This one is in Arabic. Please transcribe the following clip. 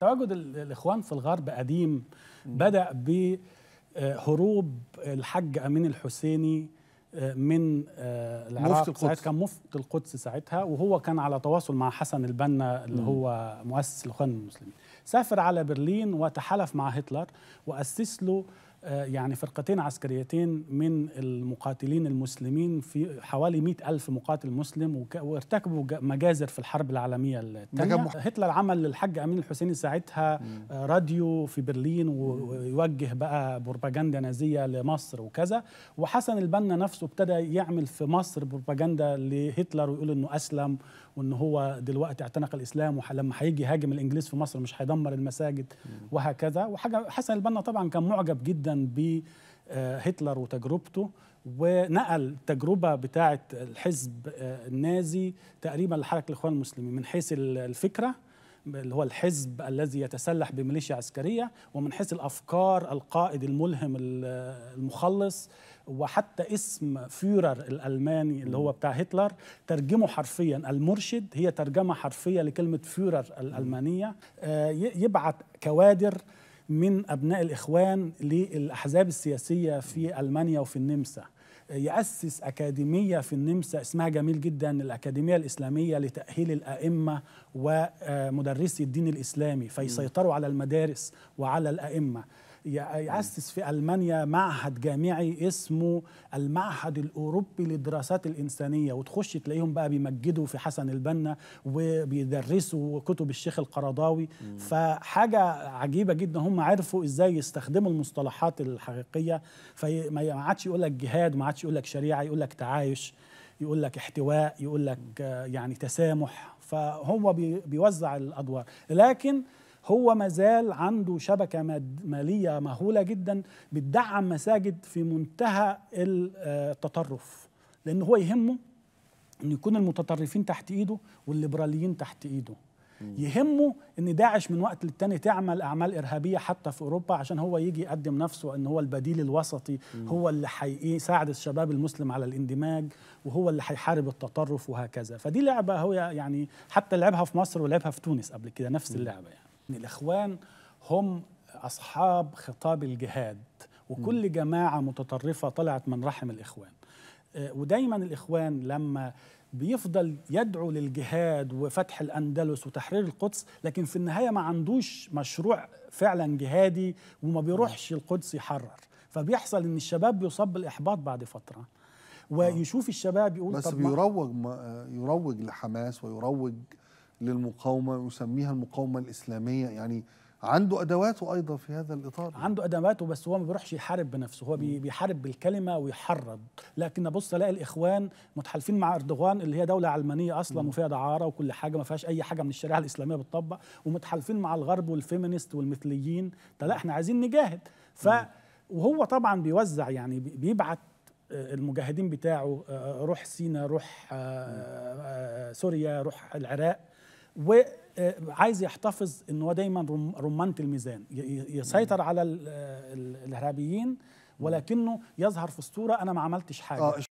تواجد الإخوان في الغرب قديم بدأ بهروب آه، الحج أمين الحسيني آه، من آه، العراق ساعتها كان مفتي القدس ساعتها وهو كان على تواصل مع حسن البنا اللي هو مؤسس الإخوان المسلمين سافر على برلين وتحالف مع هتلر وأسس له آه، يعني فرقتين عسكريتين من المقاتلين المسلمين في حوالي مئة ألف مقاتل مسلم وارتكبوا مجازر في الحرب العالمية الثانية هتلر عمل للحاج أمين الحسيني ساعتها آه، راديو في برلين ويوجه بقى بروباجندا نازية لمصر وكذا وحسن البنا نفسه ابتدى يعمل في مصر بروباجندا لهتلر ويقول انه أسلم وان هو دلوقتي اعتنق الاسلام ولما هيجي يهاجم الانجليز في مصر مش هيدمر المساجد وهكذا وحاجه حسن البنا طبعا كان معجب جدا بهتلر آه، وتجربته ونقل تجربة بتاعة الحزب آه، النازي تقريبا لحركة الإخوان المسلمين من حيث الفكرة اللي هو الحزب الذي يتسلح بميليشيا عسكرية ومن حيث الأفكار القائد الملهم المخلص وحتى اسم فيورر الألماني اللي هو بتاع هتلر ترجمه حرفيا المرشد هي ترجمة حرفية لكلمة فيورر الألمانية آه، يبعت كوادر من أبناء الإخوان للأحزاب السياسية في ألمانيا وفي النمسا يأسس أكاديمية في النمسا اسمها جميل جدا الأكاديمية الإسلامية لتأهيل الأئمة ومدرسي الدين الإسلامي فيسيطروا على المدارس وعلى الأئمة يأسس في ألمانيا معهد جامعي اسمه المعهد الأوروبي للدراسات الإنسانية وتخش تلاقيهم بقى بيمجدوا في حسن البنا وبيدرسوا كتب الشيخ القرضاوي فحاجة عجيبة جدا هم عرفوا إزاي يستخدموا المصطلحات الحقيقية فما عادش يقول لك جهاد ما عادش يقول لك شريعة يقول لك تعايش يقول لك احتواء يقول لك آه، يعني تسامح فهو بيوزع الادوار لكن هو مازال عنده شبكة مالية مهولة جدا بتدعم مساجد في منتهى التطرف لأن هو يهمه أن يكون المتطرفين تحت إيده والليبراليين تحت إيده يهمه ان داعش من وقت للتاني تعمل اعمال ارهابيه حتى في اوروبا عشان هو يجي يقدم نفسه ان هو البديل الوسطي هو اللي هيساعد الشباب المسلم على الاندماج وهو اللي هيحارب التطرف وهكذا فدي لعبه هو يعني حتى لعبها في مصر ولعبها في تونس قبل كده نفس اللعبه يعني إن الإخوان هم أصحاب خطاب الجهاد وكل جماعة متطرفة طلعت من رحم الإخوان آه، ودايما الإخوان لما بيفضل يدعو للجهاد وفتح الأندلس وتحرير القدس لكن في النهاية ما عندوش مشروع فعلا جهادي وما بيروحش القدس يحرر فبيحصل ان الشباب بيصاب بالاحباط بعد فتره آه. ويشوف الشباب يقول بس طب بيروج آه، يروج لحماس ويروج للمقاومه يسميها المقاومه الاسلاميه يعني عنده ادواته ايضا في هذا الاطار عنده ادواته بس هو ما بيروحش يحارب بنفسه هو بيحارب بالكلمه ويحرض لكن بص الاقي الاخوان متحالفين مع اردوغان اللي هي دوله علمانيه اصلا وفيها دعاره وكل حاجه ما فيهاش اي حاجه من الشريعه الاسلاميه بتطبق ومتحالفين مع الغرب والفيمينست والمثليين لا احنا عايزين نجاهد ف وهو طبعا بيوزع يعني بيبعت آه، المجاهدين بتاعه آه، آه، روح سينا روح سوريا روح العراق وعايز آه، يحتفظ ان هو دايما رمانه الميزان يسيطر على الارهابيين ولكنه يظهر في الصوره انا ما عملتش حاجه آه،